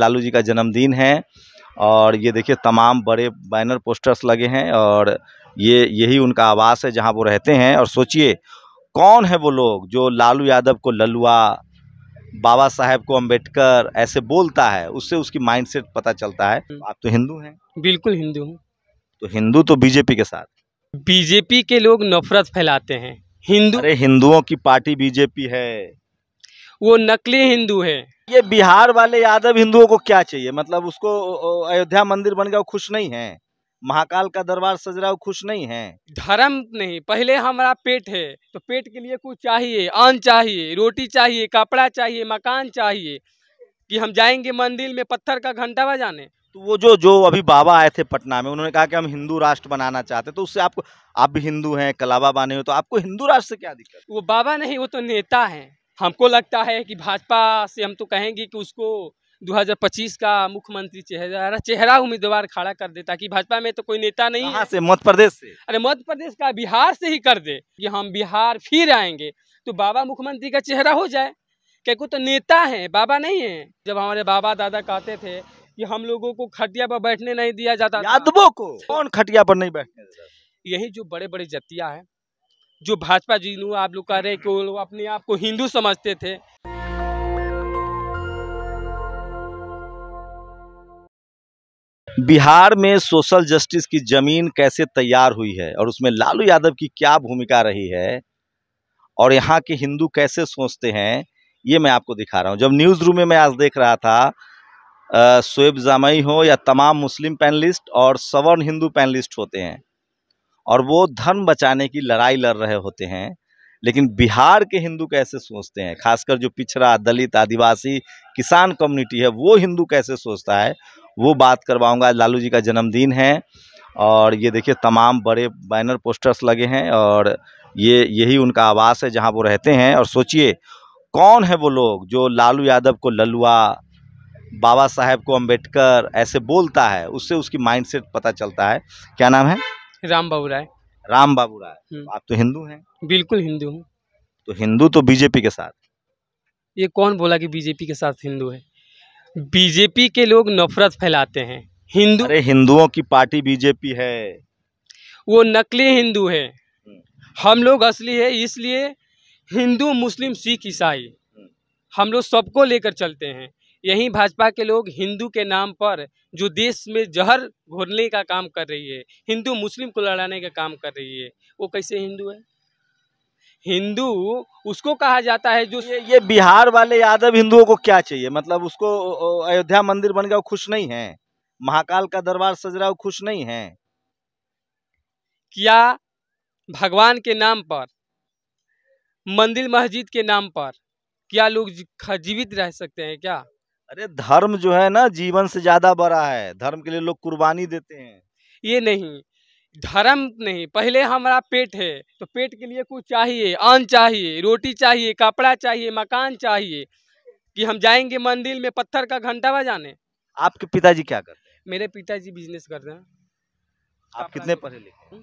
लालू जी का जन्मदिन है और ये देखिए तमाम बड़े बैनर पोस्टर्स लगे हैं और ये यही उनका आवास है जहाँ वो रहते हैं और सोचिए कौन है वो लोग जो लालू यादव को ललुआ बाबा साहेब को अंबेडकर ऐसे बोलता है उससे उसकी माइंडसेट पता चलता है आप तो हिंदू हैं बिल्कुल हिंदू हूँ तो हिंदू तो बीजेपी के साथ बीजेपी के लोग नफरत फैलाते हैं हिंदू अरे हिंदुओं की पार्टी बीजेपी है वो नकली हिंदू है ये बिहार वाले यादव हिंदुओं को क्या चाहिए मतलब उसको अयोध्या मंदिर बन गया वो खुश नहीं है महाकाल का दरबार सज रहा वो खुश नहीं है धर्म नहीं पहले हमारा पेट है तो पेट के लिए कुछ चाहिए अन्न चाहिए रोटी चाहिए कपड़ा चाहिए मकान चाहिए कि हम जाएंगे मंदिर में पत्थर का घंटा बजाने तो वो जो जो अभी बाबा आए थे पटना में उन्होंने कहा कि हम हिंदू राष्ट्र बनाना चाहते तो उससे आपको आप भी हिंदू हैं कलाबा बने हो तो आपको हिंदू राष्ट्र से क्या दिक्कत वो बाबा नहीं वो तो नेता है हमको लगता है कि भाजपा से हम तो कहेंगे कि उसको 2025 का मुख्यमंत्री चेहरा चेहरा उम्मीदवार खड़ा कर दे ताकि भाजपा में तो कोई नेता नहीं है से मध्य प्रदेश से अरे मध्य प्रदेश का बिहार से ही कर दे कि हम बिहार फिर आएंगे तो बाबा मुख्यमंत्री का चेहरा हो जाए क्योंकि तो नेता है बाबा नहीं है जब हमारे बाबा दादा कहते थे कि हम लोगों को खटिया पर बैठने नहीं दिया जाता यादवों को कौन खटिया पर नहीं बैठने यही जो बड़े बड़े जतिया है जो भाजपा जी आप लोग कह रहे कि वो अपने आप को हिंदू समझते थे बिहार में सोशल जस्टिस की जमीन कैसे तैयार हुई है और उसमें लालू यादव की क्या भूमिका रही है और यहाँ के हिंदू कैसे सोचते हैं ये मैं आपको दिखा रहा हूँ जब न्यूज़ रूम में मैं आज देख रहा था शोएब जामई हो या तमाम मुस्लिम पैनलिस्ट और सवर्ण हिंदू पैनलिस्ट होते हैं और वो धर्म बचाने की लड़ाई लड़ रहे होते हैं लेकिन बिहार के हिंदू कैसे सोचते हैं खासकर जो पिछड़ा दलित आदिवासी किसान कम्युनिटी है वो हिंदू कैसे सोचता है वो बात करवाऊंगा लालू जी का जन्मदिन है और ये देखिए तमाम बड़े बैनर पोस्टर्स लगे हैं और ये यही उनका आवास है जहाँ वो रहते हैं और सोचिए कौन है वो लोग जो लालू यादव को ललुआ बाबा साहेब को अम्बेडकर ऐसे बोलता है उससे उसकी माइंड पता चलता है क्या नाम है राम बाबू राय राम बाबू राय हम्म। तो आप तो हिंदू हैं बिल्कुल हिंदू हूँ तो हिंदू तो बीजेपी के साथ ये कौन बोला कि बीजेपी के साथ हिंदू है बीजेपी के लोग नफरत फैलाते हैं हिंदू अरे हिंदुओं की पार्टी बीजेपी है वो नकली हिंदू है हम्म। हम लोग असली है इसलिए हिंदू मुस्लिम सिख ईसाई हम्म। हम लोग सबको लेकर चलते हैं यहीं भाजपा के लोग हिंदू के नाम पर जो देश में जहर घोरने का काम कर रही है हिंदू मुस्लिम को लड़ाने का काम कर रही है वो कैसे हिंदू है हिंदू उसको कहा जाता है जो ये, ये बिहार वाले यादव हिंदुओं को क्या चाहिए मतलब उसको अयोध्या मंदिर बन गया वो खुश नहीं है महाकाल का दरबार सज रहा वो खुश नहीं है क्या भगवान के नाम पर मंदिर मस्जिद के नाम पर क्या लोग जीवित रह सकते हैं क्या अरे धर्म जो है ना जीवन से ज्यादा बड़ा है धर्म के लिए लोग कुर्बानी देते हैं ये नहीं धर्म नहीं पहले हमारा पेट है तो पेट के लिए कुछ चाहिए अन्न चाहिए रोटी चाहिए कपड़ा चाहिए मकान चाहिए कि हम जाएंगे मंदिर में पत्थर का घंटा बजाने आपके पिताजी क्या करते हैं मेरे पिताजी बिजनेस करते हैं आप कितने तो पढ़े लिखे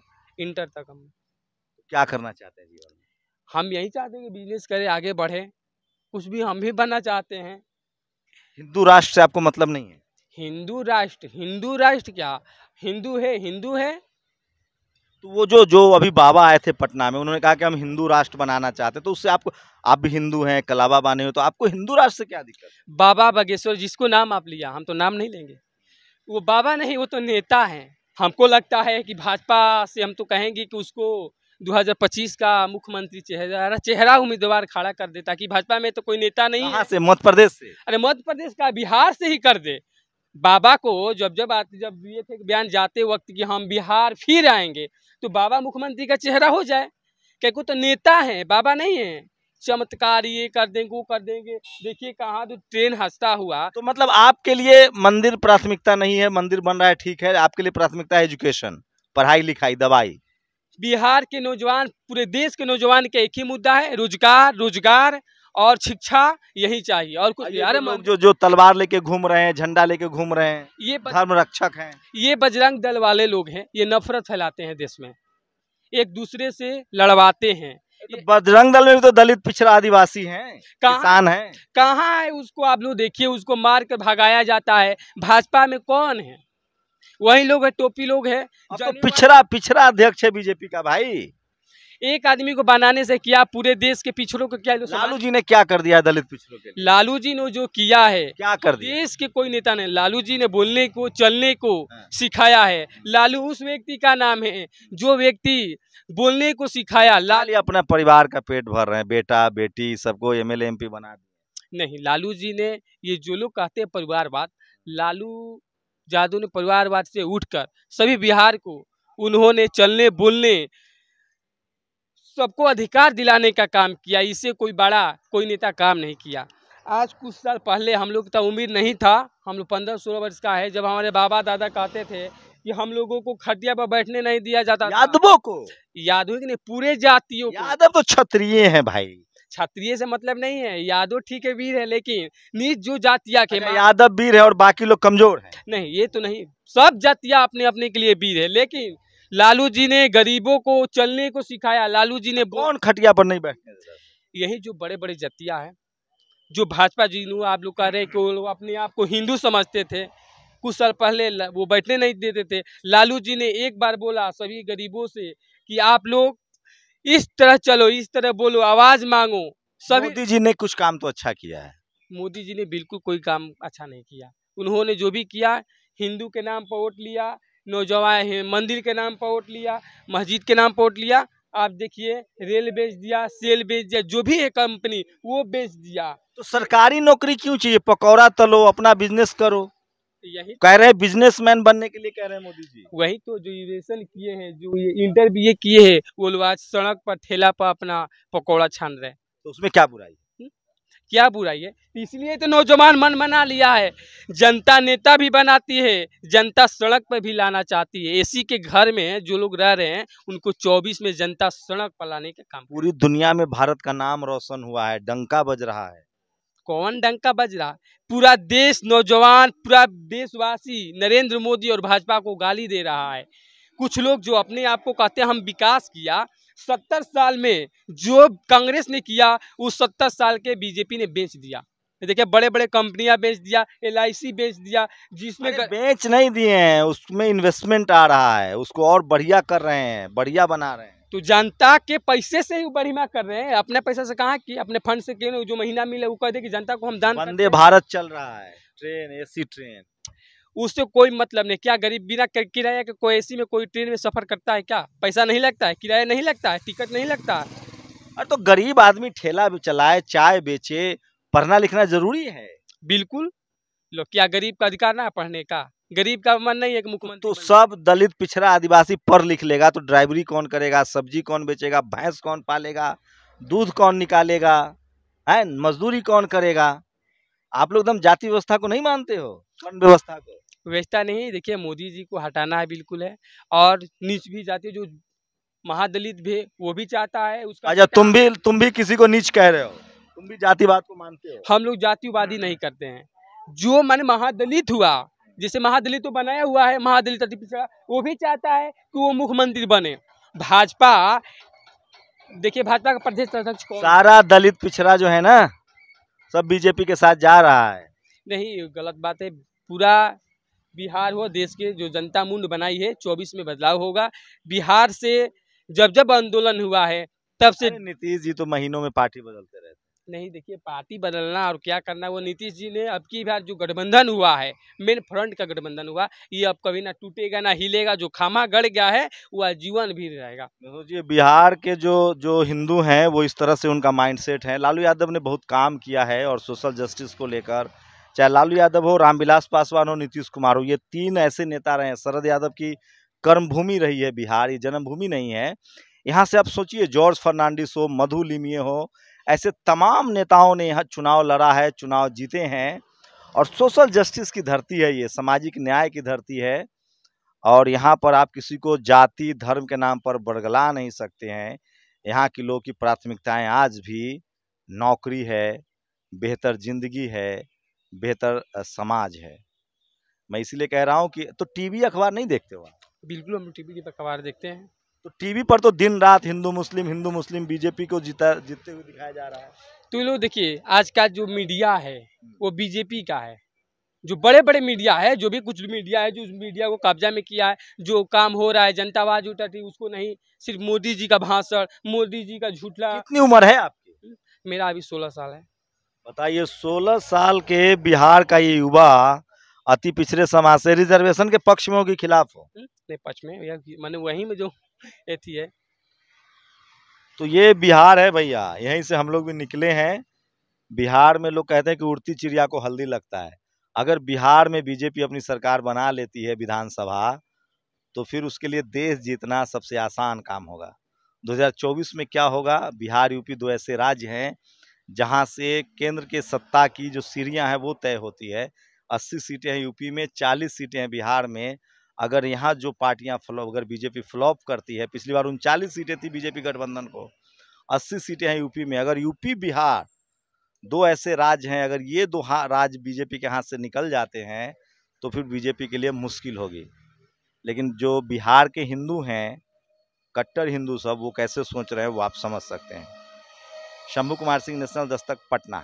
इंटर हम्म, तक हम क्या करना चाहते हैं जीवन में हम यही चाहते हैं कि बिजनेस करें आगे बढ़े कुछ भी हम भी बनना चाहते हैं हिंदू राष्ट्र से आपको मतलब नहीं है हिंदू राष्ट्र हिंदू राष्ट्र क्या हिंदू है हिंदू है तो वो जो जो अभी बाबा आए थे पटना में उन्होंने कहा कि हम हिंदू राष्ट्र बनाना चाहते तो उससे आपको आप भी हिंदू हैं कलाबा बने हो तो आपको हिंदू राष्ट्र से क्या दिक्कत बाबा बागेश्वर जिसको नाम आप लिया हम तो नाम नहीं लेंगे वो बाबा नहीं वो तो नेता है हमको लगता है कि भाजपा से हम तो कहेंगे कि उसको 2025 का मुख्यमंत्री चेहरा चेहरा उम्मीदवार खड़ा कर दे ताकि भाजपा में तो कोई नेता नहीं है से मध्य प्रदेश से अरे मध्य प्रदेश का बिहार से ही कर दे बाबा को जब जब आते जब ये थे बयान जाते वक्त कि हम बिहार फिर आएंगे तो बाबा मुख्यमंत्री का चेहरा हो जाए क्या को तो नेता है बाबा नहीं है चमत्कार ये कर देंगे वो कर देंगे देखिए कहाँ तो ट्रेन हंसता हुआ तो मतलब आपके लिए मंदिर प्राथमिकता नहीं है मंदिर बन रहा है ठीक है आपके लिए प्राथमिकता है एजुकेशन पढ़ाई लिखाई दवाई बिहार के नौजवान पूरे देश के नौजवान के एक ही मुद्दा है रोजगार रोजगार और शिक्षा यही चाहिए और कुछ यार लोग जो जो तलवार लेके घूम रहे हैं झंडा लेके घूम रहे हैं ये धर्म रक्षक हैं ये बजरंग दल वाले लोग हैं ये नफरत फैलाते हैं देश में एक दूसरे से लड़वाते हैं तो बजरंग दल में भी तो दलित पिछड़ा आदिवासी हैं किसान हैं कहाँ है उसको आप लोग देखिए उसको मार कर भगाया जाता है भाजपा में कौन है वही लोग है टोपी लोग है तो पिछड़ा पिछड़ा अध्यक्ष है बीजेपी का भाई एक आदमी को बनाने से क्या पूरे देश के पिछड़ों को क्या लालू जी ने क्या कर दिया दलित पिछड़ों के लालू जी ने जो किया है क्या कर दिया देश के कोई नेता ने लालू जी ने बोलने को चलने को हाँ। सिखाया है लालू उस व्यक्ति का नाम है जो व्यक्ति बोलने को सिखाया लाल अपना परिवार का पेट भर रहे हैं बेटा बेटी सबको एम एल बना दिया नहीं लालू जी ने ये जो लोग कहते हैं परिवारवाद लालू जादू ने परिवारवाद से उठकर सभी बिहार को उन्होंने चलने बोलने सबको अधिकार दिलाने का काम किया इससे कोई बड़ा कोई नेता काम नहीं किया आज कुछ साल पहले हम लोग तो उम्मीद नहीं था हम लोग पंद्रह सोलह वर्ष का है जब हमारे बाबा दादा कहते थे कि हम लोगों को खटिया पर बैठने नहीं दिया जाता यादवों को यादवों पूरे जातियों यादव तो क्षत्रिय हैं भाई क्षत्रिय से मतलब नहीं है यादव ठीक है वीर है लेकिन नीच जो जातिया के यादव वीर है और बाकी लोग कमजोर है नहीं ये तो नहीं सब जातिया अपने अपने के लिए वीर है लेकिन लालू जी ने गरीबों को चलने को सिखाया लालू जी ने कौन खटिया पर नहीं बैठे यही जो बड़े बड़े जतिया है जो भाजपा जी लोग आप लोग कह रहे हैं कि वो अपने आप को हिंदू समझते थे कुछ साल पहले वो बैठने नहीं देते थे लालू जी ने एक बार बोला सभी गरीबों से कि आप लोग इस तरह चलो इस तरह बोलो आवाज मांगो सभी मोदी जी ने कुछ काम तो अच्छा किया है मोदी जी ने बिल्कुल कोई काम अच्छा नहीं किया उन्होंने जो भी किया हिंदू के नाम पर वोट लिया नौजवान मंदिर के नाम पर वोट लिया मस्जिद के नाम पर वोट लिया आप देखिए रेल बेच दिया सेल बेच दिया जो भी है कंपनी वो बेच दिया तो सरकारी नौकरी क्यों चाहिए पकौड़ा तलो अपना बिजनेस करो यही तो कह रहे हैं बिजनेसमैन बनने के लिए कह रहे हैं मोदी जी वही तो जो इवेशन किए हैं जो ये इंटरव्यू किए हैं वो लोग आज सड़क पर ठेला पर अपना पकौड़ा छान रहे हैं तो उसमें क्या बुराई क्या बुराई है इसलिए तो नौजवान मन मना लिया है जनता नेता भी बनाती है जनता सड़क पर भी लाना चाहती है एसी के घर में जो लोग रह रहे हैं उनको 24 में जनता सड़क पर लाने का काम पूरी दुनिया में भारत का नाम रोशन हुआ है डंका बज रहा है कौन डंका बज रहा पूरा देश नौजवान पूरा देशवासी नरेंद्र मोदी और भाजपा को गाली दे रहा है कुछ लोग जो अपने आप को कहते हैं हम विकास किया सत्तर साल में जो कांग्रेस ने किया उस सत्तर साल के बीजेपी ने बेच दिया देखिये बड़े बड़े कंपनियां बेच दिया एल बेच दिया जिसमें कर... बेच नहीं दिए हैं उसमें इन्वेस्टमेंट आ रहा है उसको और बढ़िया कर रहे हैं बढ़िया बना रहे हैं तो जनता के पैसे से ही बढ़िया कर रहे हैं अपने पैसे से कहा कि अपने फंड से के जो महीना मिले वो कह दे कि जनता को हम दान वंदे भारत चल रहा है ट्रेन एसी ट्रेन उससे कोई मतलब नहीं क्या गरीब बिना किराया के कोई एसी में कोई ट्रेन में सफर करता है क्या पैसा नहीं लगता है किराया नहीं लगता है टिकट नहीं लगता है अरे तो गरीब आदमी ठेला चलाए चाय बेचे पढ़ना लिखना जरूरी है बिल्कुल लो क्या गरीब का अधिकार ना है पढ़ने का गरीब का मन नहीं है कि मुख्यमंत्री तो सब दलित पिछड़ा आदिवासी पढ़ लिख लेगा तो ड्राइवरी कौन करेगा सब्जी कौन बेचेगा भैंस कौन पालेगा दूध कौन निकालेगा है मजदूरी कौन करेगा आप लोग एकदम जाति व्यवस्था को नहीं मानते हो कौन व्यवस्था को व्यवस्था नहीं देखिए मोदी जी को हटाना है बिल्कुल है और नीच भी जाती जो महादलित भी वो भी चाहता है उसका अच्छा तुम भी तुम भी किसी को नीच कह रहे हो तुम भी जातिवाद को मानते हो हम लोग जातिवादी नहीं करते हैं जो मन महादलित हुआ जिसे महादलित तो बनाया हुआ है महादलित पिछड़ा वो भी चाहता है कि वो मुख्यमंत्री बने भाजपा देखिए भाजपा का प्रदेश अध्यक्ष सारा दलित पिछड़ा जो है ना सब बीजेपी के साथ जा रहा है नहीं गलत बात है पूरा बिहार हो देश के जो जनता मूड बनाई है चौबीस में बदलाव होगा बिहार से जब जब आंदोलन हुआ है तब से नीतीश जी तो महीनों में पार्टी बदलते रहे नहीं देखिए पार्टी बदलना और क्या करना वो नीतीश जी ने अब की बार जो गठबंधन हुआ है मेन फ्रंट का गठबंधन हुआ ये अब कभी ना टूटेगा ना हिलेगा जो खामा गड़ गया है वो आजीवन भी रहेगा जी बिहार के जो जो हिंदू हैं वो इस तरह से उनका माइंडसेट है लालू यादव ने बहुत काम किया है और सोशल जस्टिस को लेकर चाहे लालू यादव हो रामविलास पासवान हो नीतीश कुमार हो ये तीन ऐसे नेता रहे हैं शरद यादव की कर्मभूमि रही है बिहार ये जन्मभूमि नहीं है यहाँ से आप सोचिए जॉर्ज फर्नांडिस हो मधु लिमिये हो ऐसे तमाम नेताओं ने यहाँ चुनाव लड़ा है चुनाव जीते हैं और सोशल जस्टिस की धरती है ये सामाजिक न्याय की धरती है और यहाँ पर आप किसी को जाति धर्म के नाम पर बरगला नहीं सकते हैं यहाँ के लोग की प्राथमिकताएं आज भी नौकरी है बेहतर जिंदगी है बेहतर समाज है मैं इसलिए कह रहा हूँ कि तो टीवी अखबार नहीं देखते हो आप बिल्कुल हम टीवी वी अखबार देखते हैं तो टीवी पर तो दिन रात Hindu Muslim Hindu Muslim BJP को जीता जीतते हुए दिखाया जा रहा है तो लोग देखिए आज का जो मीडिया है वो बीजेपी का है जो बड़े बड़े मीडिया है जो भी कुछ मीडिया है जो उस मीडिया को कब्जा में किया है जो काम हो रहा है जनता आवाज उठा थी उसको नहीं सिर्फ मोदी जी का भाषण मोदी जी का झूठला कितनी उम्र है आपकी मेरा अभी सोलह साल है बताइए सोलह साल के बिहार का ये युवा अति पिछड़े समाज से रिजर्वेशन के पक्ष में होगी खिलाफ हो हम्म, नहीं पक्ष में मैंने वही में जो एथी है तो ये बिहार है भैया यहीं से हम लोग भी निकले हैं बिहार में लोग कहते हैं कि उड़ती चिड़िया को हल्दी लगता है अगर बिहार में बीजेपी अपनी सरकार बना लेती है विधानसभा तो फिर उसके लिए देश जीतना सबसे आसान काम होगा 2024 में क्या होगा बिहार यूपी दो ऐसे राज्य हैं जहां से केंद्र के सत्ता की जो सीढ़ियां हैं वो तय होती है 80 सीटें हैं यूपी में 40 सीटें हैं बिहार में अगर यहाँ जो पार्टियाँ फ्लॉप अगर बीजेपी फ्लॉप करती है पिछली बार उनचालीस सीटें थी बीजेपी गठबंधन को अस्सी सीटें हैं यूपी में अगर यूपी बिहार दो ऐसे राज्य हैं अगर ये दो राज्य बीजेपी के हाथ से निकल जाते हैं तो फिर बीजेपी के लिए मुश्किल होगी लेकिन जो बिहार के हिंदू हैं कट्टर हिंदू सब वो कैसे सोच रहे हैं वो आप समझ सकते हैं शंभू कुमार सिंह नेशनल दस्तक पटना